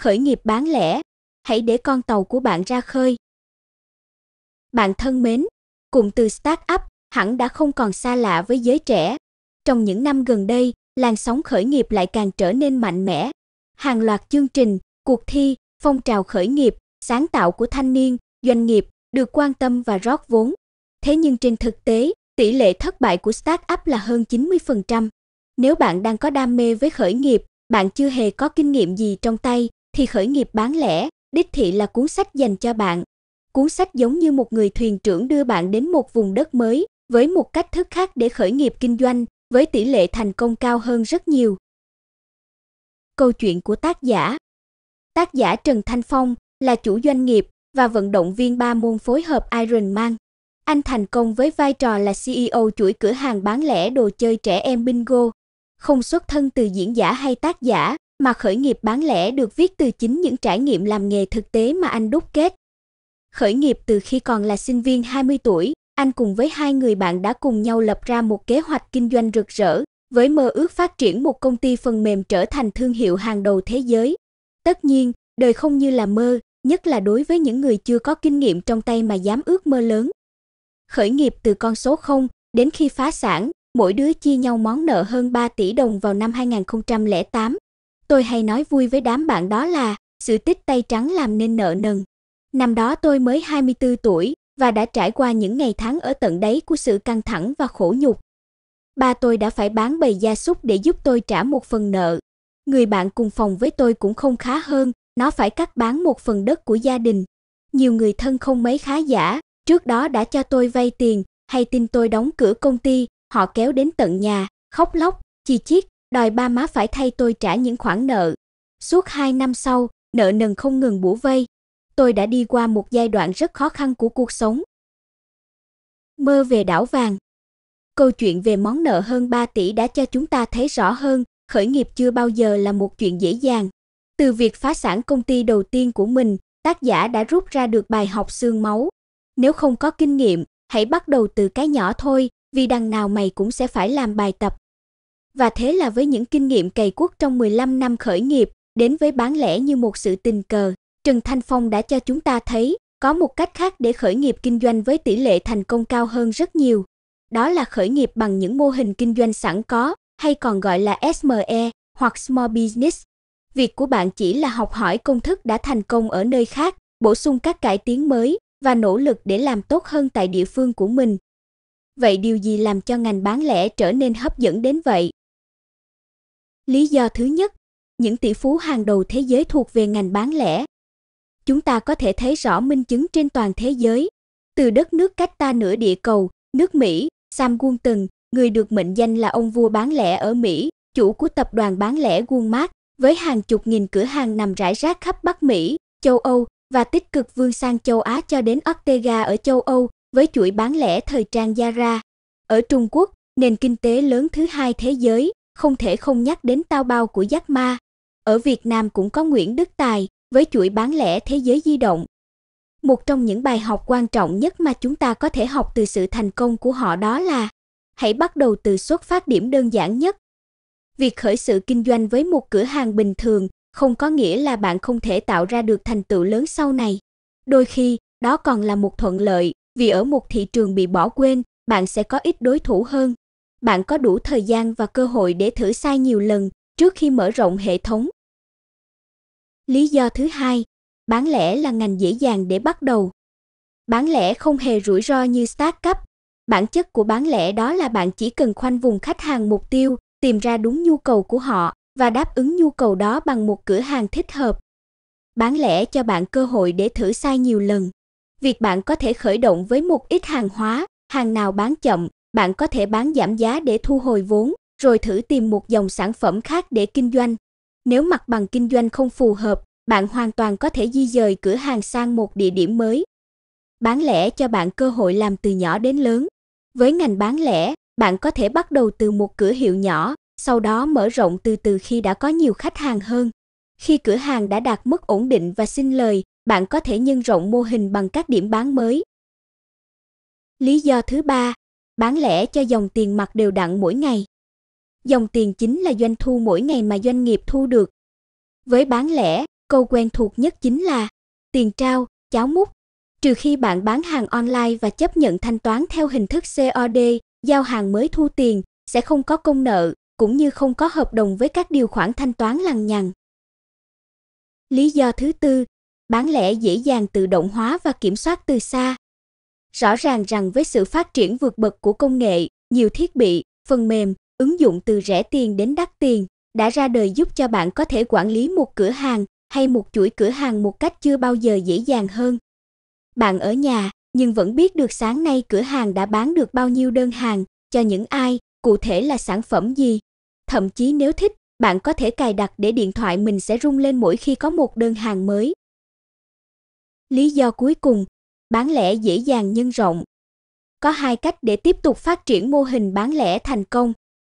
khởi nghiệp bán lẻ, hãy để con tàu của bạn ra khơi. Bạn thân mến, cụm từ start up hẳn đã không còn xa lạ với giới trẻ. Trong những năm gần đây, làn sóng khởi nghiệp lại càng trở nên mạnh mẽ. Hàng loạt chương trình, cuộc thi, phong trào khởi nghiệp, sáng tạo của thanh niên, doanh nghiệp được quan tâm và rót vốn. Thế nhưng trên thực tế, tỷ lệ thất bại của start up là hơn 90%. Nếu bạn đang có đam mê với khởi nghiệp, bạn chưa hề có kinh nghiệm gì trong tay thì khởi nghiệp bán lẻ, đích thị là cuốn sách dành cho bạn. Cuốn sách giống như một người thuyền trưởng đưa bạn đến một vùng đất mới với một cách thức khác để khởi nghiệp kinh doanh, với tỷ lệ thành công cao hơn rất nhiều. Câu chuyện của tác giả. Tác giả Trần Thanh Phong là chủ doanh nghiệp và vận động viên ba môn phối hợp Ironman. Anh thành công với vai trò là CEO chuỗi cửa hàng bán lẻ đồ chơi trẻ em Bingo. Không xuất thân từ diễn giả hay tác giả, mà khởi nghiệp bán lẻ được viết từ chính những trải nghiệm làm nghề thực tế mà anh đúc kết. Khởi nghiệp từ khi còn là sinh viên 20 tuổi, anh cùng với hai người bạn đã cùng nhau lập ra một kế hoạch kinh doanh rực rỡ, với mơ ước phát triển một công ty phần mềm trở thành thương hiệu hàng đầu thế giới. Tất nhiên, đời không như là mơ, nhất là đối với những người chưa có kinh nghiệm trong tay mà dám ước mơ lớn. Khởi nghiệp từ con số 0 đến khi phá sản, mỗi đứa chia nhau món nợ hơn 3 tỷ đồng vào năm 2008, Tôi hay nói vui với đám bạn đó là sự tích tay trắng làm nên nợ nần. Năm đó tôi mới 24 tuổi và đã trải qua những ngày tháng ở tận đáy của sự căng thẳng và khổ nhục. Ba tôi đã phải bán bầy gia súc để giúp tôi trả một phần nợ. Người bạn cùng phòng với tôi cũng không khá hơn, nó phải cắt bán một phần đất của gia đình. Nhiều người thân không mấy khá giả, trước đó đã cho tôi vay tiền, hay tin tôi đóng cửa công ty, họ kéo đến tận nhà, khóc lóc, chi chiết, đòi ba má phải thay tôi trả những khoản nợ. Suốt 2 năm sau, nợ nần không ngừng bủa vây. Tôi đã đi qua một giai đoạn rất khó khăn của cuộc sống. Mơ về đảo vàng. Câu chuyện về món nợ hơn 3 tỷ đã cho chúng ta thấy rõ hơn, khởi nghiệp chưa bao giờ là một chuyện dễ dàng. Từ việc phá sản công ty đầu tiên của mình, tác giả đã rút ra được bài học xương máu. Nếu không có kinh nghiệm, hãy bắt đầu từ cái nhỏ thôi, vì đằng nào mày cũng sẽ phải làm bài tập và thế là với những kinh nghiệm cày cuốc trong 15 năm khởi nghiệp, đến với bán lẻ như một sự tình cờ, Trần Thanh Phong đã cho chúng ta thấy có một cách khác để khởi nghiệp kinh doanh với tỷ lệ thành công cao hơn rất nhiều. Đó là khởi nghiệp bằng những mô hình kinh doanh sẵn có, hay còn gọi là SME hoặc Small Business. Việc của bạn chỉ là học hỏi công thức đã thành công ở nơi khác, bổ sung các cải tiến mới và nỗ lực để làm tốt hơn tại địa phương của mình. Vậy điều gì làm cho ngành bán lẻ trở nên hấp dẫn đến vậy? Lý do thứ nhất, những tỷ phú hàng đầu thế giới thuộc về ngành bán lẻ. Chúng ta có thể thấy rõ minh chứng trên toàn thế giới. Từ đất nước cách ta nửa địa cầu, nước Mỹ, Sam Walton, người được mệnh danh là ông vua bán lẻ ở Mỹ, chủ của tập đoàn bán lẻ Walmart, với hàng chục nghìn cửa hàng nằm rải rác khắp Bắc Mỹ, châu Âu và tích cực vươn sang châu Á cho đến Ortega ở châu Âu với chuỗi bán lẻ thời trang Zara. Ở Trung Quốc, nền kinh tế lớn thứ hai thế giới, không thể không nhắc đến tao bao của giác Ma. Ở Việt Nam cũng có Nguyễn Đức Tài với chuỗi bán lẻ thế giới di động. Một trong những bài học quan trọng nhất mà chúng ta có thể học từ sự thành công của họ đó là hãy bắt đầu từ xuất phát điểm đơn giản nhất. Việc khởi sự kinh doanh với một cửa hàng bình thường không có nghĩa là bạn không thể tạo ra được thành tựu lớn sau này. Đôi khi, đó còn là một thuận lợi, vì ở một thị trường bị bỏ quên, bạn sẽ có ít đối thủ hơn bạn có đủ thời gian và cơ hội để thử sai nhiều lần trước khi mở rộng hệ thống. Lý do thứ hai, bán lẻ là ngành dễ dàng để bắt đầu. Bán lẻ không hề rủi ro như startup. Bản chất của bán lẻ đó là bạn chỉ cần khoanh vùng khách hàng mục tiêu, tìm ra đúng nhu cầu của họ và đáp ứng nhu cầu đó bằng một cửa hàng thích hợp. Bán lẻ cho bạn cơ hội để thử sai nhiều lần. Việc bạn có thể khởi động với một ít hàng hóa, hàng nào bán chậm, bạn có thể bán giảm giá để thu hồi vốn, rồi thử tìm một dòng sản phẩm khác để kinh doanh. Nếu mặt bằng kinh doanh không phù hợp, bạn hoàn toàn có thể di dời cửa hàng sang một địa điểm mới. Bán lẻ cho bạn cơ hội làm từ nhỏ đến lớn. Với ngành bán lẻ, bạn có thể bắt đầu từ một cửa hiệu nhỏ, sau đó mở rộng từ từ khi đã có nhiều khách hàng hơn. Khi cửa hàng đã đạt mức ổn định và sinh lời, bạn có thể nhân rộng mô hình bằng các điểm bán mới. Lý do thứ ba, bán lẻ cho dòng tiền mặt đều đặn mỗi ngày. Dòng tiền chính là doanh thu mỗi ngày mà doanh nghiệp thu được. Với bán lẻ, câu quen thuộc nhất chính là tiền trao, cháo mút. Trừ khi bạn bán hàng online và chấp nhận thanh toán theo hình thức COD, giao hàng mới thu tiền, sẽ không có công nợ, cũng như không có hợp đồng với các điều khoản thanh toán lằng nhằng. Lý do thứ tư, bán lẻ dễ dàng tự động hóa và kiểm soát từ xa. Rõ ràng rằng với sự phát triển vượt bậc của công nghệ, nhiều thiết bị, phần mềm, ứng dụng từ rẻ tiền đến đắt tiền đã ra đời giúp cho bạn có thể quản lý một cửa hàng hay một chuỗi cửa hàng một cách chưa bao giờ dễ dàng hơn. Bạn ở nhà nhưng vẫn biết được sáng nay cửa hàng đã bán được bao nhiêu đơn hàng cho những ai, cụ thể là sản phẩm gì. Thậm chí nếu thích, bạn có thể cài đặt để điện thoại mình sẽ rung lên mỗi khi có một đơn hàng mới. Lý do cuối cùng bán lẻ dễ dàng nhân rộng. Có hai cách để tiếp tục phát triển mô hình bán lẻ thành công,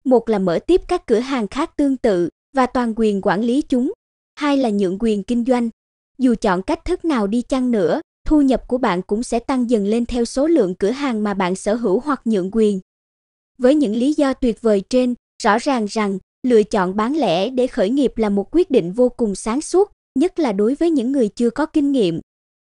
một là mở tiếp các cửa hàng khác tương tự và toàn quyền quản lý chúng, hai là nhượng quyền kinh doanh. Dù chọn cách thức nào đi chăng nữa, thu nhập của bạn cũng sẽ tăng dần lên theo số lượng cửa hàng mà bạn sở hữu hoặc nhượng quyền. Với những lý do tuyệt vời trên, rõ ràng rằng lựa chọn bán lẻ để khởi nghiệp là một quyết định vô cùng sáng suốt, nhất là đối với những người chưa có kinh nghiệm.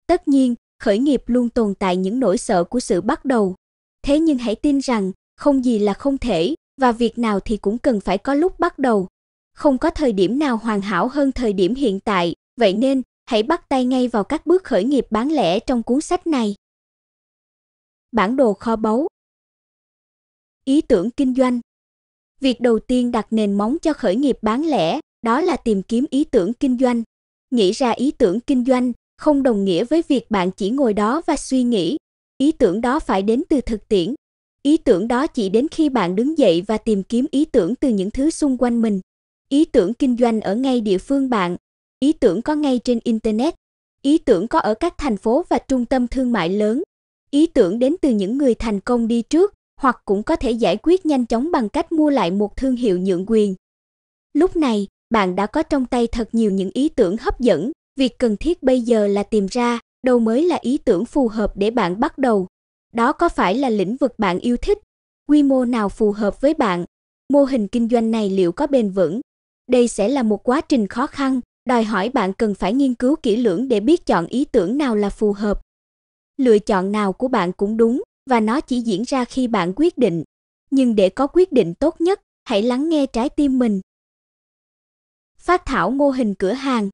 Tất nhiên, khởi nghiệp luôn tồn tại những nỗi sợ của sự bắt đầu. Thế nhưng hãy tin rằng, không gì là không thể và việc nào thì cũng cần phải có lúc bắt đầu. Không có thời điểm nào hoàn hảo hơn thời điểm hiện tại, vậy nên hãy bắt tay ngay vào các bước khởi nghiệp bán lẻ trong cuốn sách này. Bản đồ kho báu. Ý tưởng kinh doanh. Việc đầu tiên đặt nền móng cho khởi nghiệp bán lẻ đó là tìm kiếm ý tưởng kinh doanh. Nghĩ ra ý tưởng kinh doanh không đồng nghĩa với việc bạn chỉ ngồi đó và suy nghĩ. Ý tưởng đó phải đến từ thực tiễn. Ý tưởng đó chỉ đến khi bạn đứng dậy và tìm kiếm ý tưởng từ những thứ xung quanh mình. Ý tưởng kinh doanh ở ngay địa phương bạn, ý tưởng có ngay trên internet, ý tưởng có ở các thành phố và trung tâm thương mại lớn. Ý tưởng đến từ những người thành công đi trước hoặc cũng có thể giải quyết nhanh chóng bằng cách mua lại một thương hiệu nhượng quyền. Lúc này, bạn đã có trong tay thật nhiều những ý tưởng hấp dẫn, Việc cần thiết bây giờ là tìm ra đâu mới là ý tưởng phù hợp để bạn bắt đầu. Đó có phải là lĩnh vực bạn yêu thích? Quy mô nào phù hợp với bạn? Mô hình kinh doanh này liệu có bền vững? Đây sẽ là một quá trình khó khăn, đòi hỏi bạn cần phải nghiên cứu kỹ lưỡng để biết chọn ý tưởng nào là phù hợp. Lựa chọn nào của bạn cũng đúng và nó chỉ diễn ra khi bạn quyết định. Nhưng để có quyết định tốt nhất, hãy lắng nghe trái tim mình. Phát thảo mô hình cửa hàng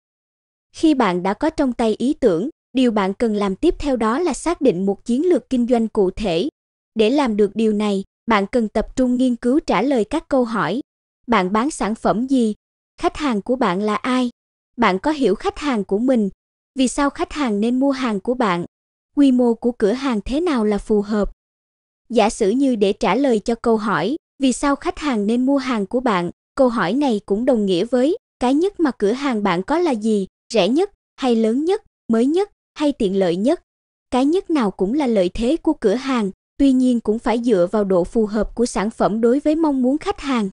khi bạn đã có trong tay ý tưởng, điều bạn cần làm tiếp theo đó là xác định một chiến lược kinh doanh cụ thể. Để làm được điều này, bạn cần tập trung nghiên cứu trả lời các câu hỏi. Bạn bán sản phẩm gì? Khách hàng của bạn là ai? Bạn có hiểu khách hàng của mình? Vì sao khách hàng nên mua hàng của bạn? Quy mô của cửa hàng thế nào là phù hợp? Giả sử như để trả lời cho câu hỏi, vì sao khách hàng nên mua hàng của bạn? Câu hỏi này cũng đồng nghĩa với cái nhất mà cửa hàng bạn có là gì? rẻ nhất hay lớn nhất, mới nhất hay tiện lợi nhất. Cái nhất nào cũng là lợi thế của cửa hàng, tuy nhiên cũng phải dựa vào độ phù hợp của sản phẩm đối với mong muốn khách hàng.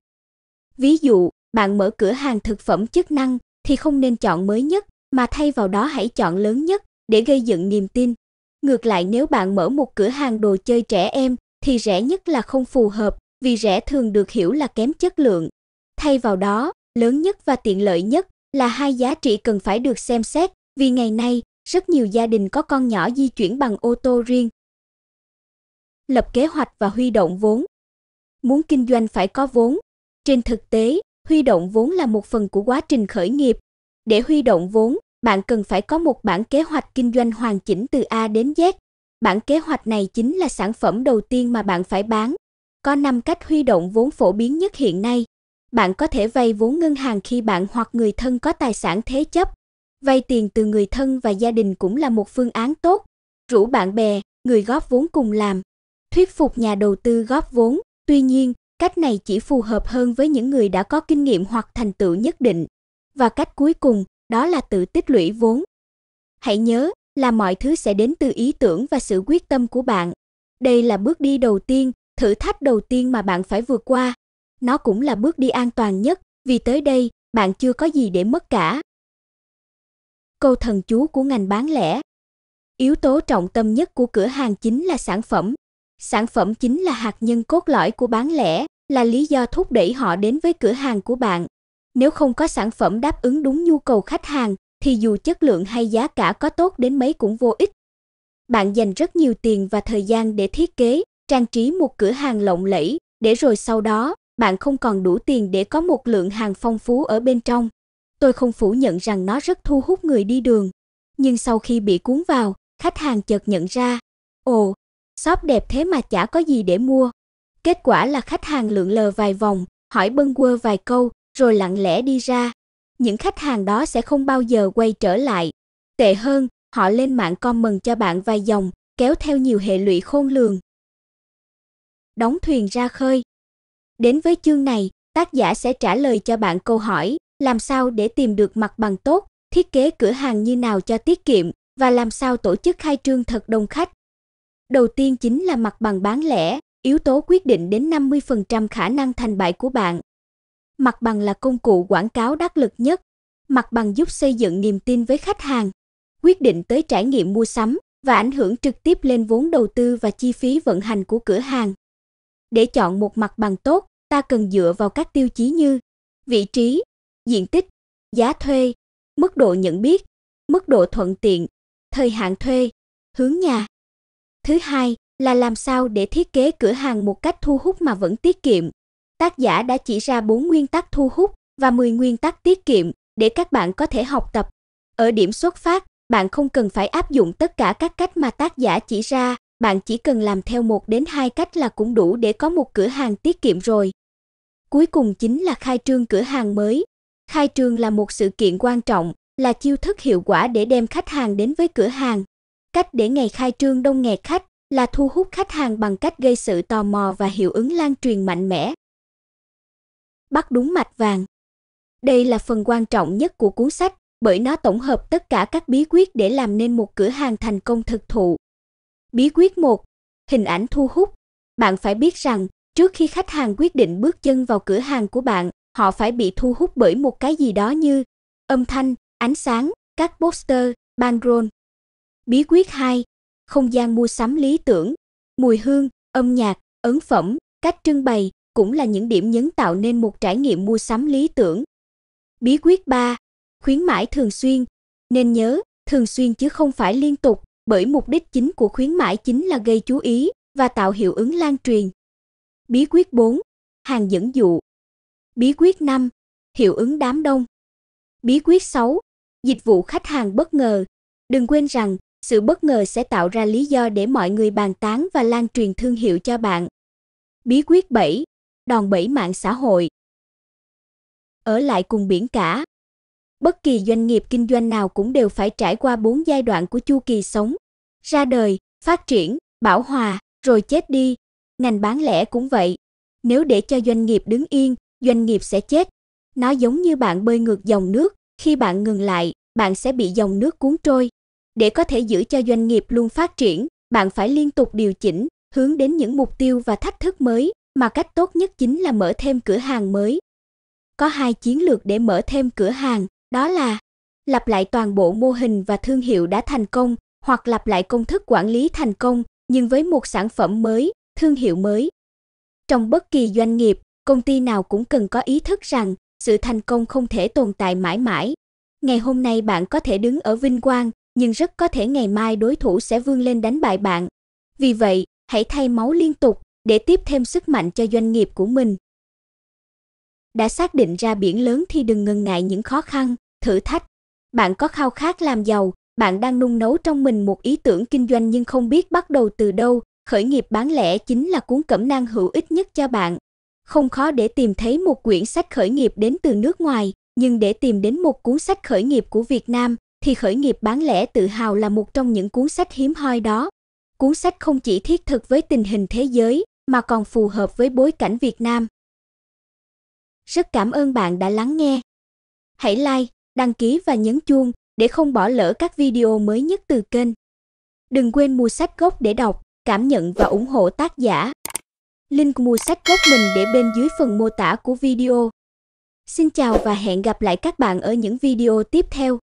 Ví dụ, bạn mở cửa hàng thực phẩm chức năng thì không nên chọn mới nhất mà thay vào đó hãy chọn lớn nhất để gây dựng niềm tin. Ngược lại nếu bạn mở một cửa hàng đồ chơi trẻ em thì rẻ nhất là không phù hợp vì rẻ thường được hiểu là kém chất lượng. Thay vào đó, lớn nhất và tiện lợi nhất là hai giá trị cần phải được xem xét, vì ngày nay rất nhiều gia đình có con nhỏ di chuyển bằng ô tô riêng. Lập kế hoạch và huy động vốn. Muốn kinh doanh phải có vốn. Trên thực tế, huy động vốn là một phần của quá trình khởi nghiệp. Để huy động vốn, bạn cần phải có một bản kế hoạch kinh doanh hoàn chỉnh từ A đến Z. Bản kế hoạch này chính là sản phẩm đầu tiên mà bạn phải bán. Có 5 cách huy động vốn phổ biến nhất hiện nay. Bạn có thể vay vốn ngân hàng khi bạn hoặc người thân có tài sản thế chấp. Vay tiền từ người thân và gia đình cũng là một phương án tốt. Rủ bạn bè, người góp vốn cùng làm. Thuyết phục nhà đầu tư góp vốn, tuy nhiên, cách này chỉ phù hợp hơn với những người đã có kinh nghiệm hoặc thành tựu nhất định. Và cách cuối cùng, đó là tự tích lũy vốn. Hãy nhớ là mọi thứ sẽ đến từ ý tưởng và sự quyết tâm của bạn. Đây là bước đi đầu tiên, thử thách đầu tiên mà bạn phải vượt qua nó cũng là bước đi an toàn nhất, vì tới đây bạn chưa có gì để mất cả. Câu thần chú của ngành bán lẻ. Yếu tố trọng tâm nhất của cửa hàng chính là sản phẩm. Sản phẩm chính là hạt nhân cốt lõi của bán lẻ, là lý do thúc đẩy họ đến với cửa hàng của bạn. Nếu không có sản phẩm đáp ứng đúng nhu cầu khách hàng thì dù chất lượng hay giá cả có tốt đến mấy cũng vô ích. Bạn dành rất nhiều tiền và thời gian để thiết kế, trang trí một cửa hàng lộng lẫy để rồi sau đó bạn không còn đủ tiền để có một lượng hàng phong phú ở bên trong. Tôi không phủ nhận rằng nó rất thu hút người đi đường, nhưng sau khi bị cuốn vào, khách hàng chợt nhận ra, ồ, shop đẹp thế mà chả có gì để mua. Kết quả là khách hàng lượn lờ vài vòng, hỏi bâng quơ vài câu, rồi lặng lẽ đi ra. Những khách hàng đó sẽ không bao giờ quay trở lại. Tệ hơn, họ lên mạng comment cho bạn vài dòng, kéo theo nhiều hệ lụy khôn lường. Đóng thuyền ra khơi Đến với chương này, tác giả sẽ trả lời cho bạn câu hỏi làm sao để tìm được mặt bằng tốt, thiết kế cửa hàng như nào cho tiết kiệm và làm sao tổ chức khai trương thật đông khách. Đầu tiên chính là mặt bằng bán lẻ, yếu tố quyết định đến 50% khả năng thành bại của bạn. Mặt bằng là công cụ quảng cáo đắc lực nhất, mặt bằng giúp xây dựng niềm tin với khách hàng, quyết định tới trải nghiệm mua sắm và ảnh hưởng trực tiếp lên vốn đầu tư và chi phí vận hành của cửa hàng. Để chọn một mặt bằng tốt, ta cần dựa vào các tiêu chí như vị trí, diện tích, giá thuê, mức độ nhận biết, mức độ thuận tiện, thời hạn thuê, hướng nhà. Thứ hai là làm sao để thiết kế cửa hàng một cách thu hút mà vẫn tiết kiệm. Tác giả đã chỉ ra 4 nguyên tắc thu hút và 10 nguyên tắc tiết kiệm để các bạn có thể học tập. Ở điểm xuất phát, bạn không cần phải áp dụng tất cả các cách mà tác giả chỉ ra, bạn chỉ cần làm theo một đến hai cách là cũng đủ để có một cửa hàng tiết kiệm rồi. Cuối cùng chính là khai trương cửa hàng mới. Khai trương là một sự kiện quan trọng, là chiêu thức hiệu quả để đem khách hàng đến với cửa hàng. Cách để ngày khai trương đông nghẹt khách là thu hút khách hàng bằng cách gây sự tò mò và hiệu ứng lan truyền mạnh mẽ. Bắt đúng mạch vàng. Đây là phần quan trọng nhất của cuốn sách bởi nó tổng hợp tất cả các bí quyết để làm nên một cửa hàng thành công thực thụ. Bí quyết 1. Hình ảnh thu hút. Bạn phải biết rằng, trước khi khách hàng quyết định bước chân vào cửa hàng của bạn, họ phải bị thu hút bởi một cái gì đó như âm thanh, ánh sáng, các poster, banner Bí quyết 2. Không gian mua sắm lý tưởng. Mùi hương, âm nhạc, ấn phẩm, cách trưng bày cũng là những điểm nhấn tạo nên một trải nghiệm mua sắm lý tưởng. Bí quyết 3. Khuyến mãi thường xuyên. Nên nhớ, thường xuyên chứ không phải liên tục bởi mục đích chính của khuyến mãi chính là gây chú ý và tạo hiệu ứng lan truyền. Bí quyết 4: Hàng dẫn dụ. Bí quyết 5: Hiệu ứng đám đông. Bí quyết 6: Dịch vụ khách hàng bất ngờ. Đừng quên rằng, sự bất ngờ sẽ tạo ra lý do để mọi người bàn tán và lan truyền thương hiệu cho bạn. Bí quyết 7: Đòn bẩy mạng xã hội. Ở lại cùng biển cả, Bất kỳ doanh nghiệp kinh doanh nào cũng đều phải trải qua bốn giai đoạn của chu kỳ sống: ra đời, phát triển, bảo hòa, rồi chết đi. Ngành bán lẻ cũng vậy. Nếu để cho doanh nghiệp đứng yên, doanh nghiệp sẽ chết. Nó giống như bạn bơi ngược dòng nước, khi bạn ngừng lại, bạn sẽ bị dòng nước cuốn trôi. Để có thể giữ cho doanh nghiệp luôn phát triển, bạn phải liên tục điều chỉnh, hướng đến những mục tiêu và thách thức mới, mà cách tốt nhất chính là mở thêm cửa hàng mới. Có hai chiến lược để mở thêm cửa hàng. Đó là lặp lại toàn bộ mô hình và thương hiệu đã thành công hoặc lặp lại công thức quản lý thành công nhưng với một sản phẩm mới, thương hiệu mới. Trong bất kỳ doanh nghiệp, công ty nào cũng cần có ý thức rằng sự thành công không thể tồn tại mãi mãi. Ngày hôm nay bạn có thể đứng ở vinh quang, nhưng rất có thể ngày mai đối thủ sẽ vươn lên đánh bại bạn. Vì vậy, hãy thay máu liên tục để tiếp thêm sức mạnh cho doanh nghiệp của mình. Đã xác định ra biển lớn thì đừng ngần ngại những khó khăn, thử thách. Bạn có khao khát làm giàu, bạn đang nung nấu trong mình một ý tưởng kinh doanh nhưng không biết bắt đầu từ đâu, khởi nghiệp bán lẻ chính là cuốn cẩm nang hữu ích nhất cho bạn. Không khó để tìm thấy một quyển sách khởi nghiệp đến từ nước ngoài, nhưng để tìm đến một cuốn sách khởi nghiệp của Việt Nam thì khởi nghiệp bán lẻ tự hào là một trong những cuốn sách hiếm hoi đó. Cuốn sách không chỉ thiết thực với tình hình thế giới mà còn phù hợp với bối cảnh Việt Nam. Rất cảm ơn bạn đã lắng nghe. Hãy like, đăng ký và nhấn chuông để không bỏ lỡ các video mới nhất từ kênh. Đừng quên mua sách gốc để đọc, cảm nhận và ủng hộ tác giả. Link mua sách gốc mình để bên dưới phần mô tả của video. Xin chào và hẹn gặp lại các bạn ở những video tiếp theo.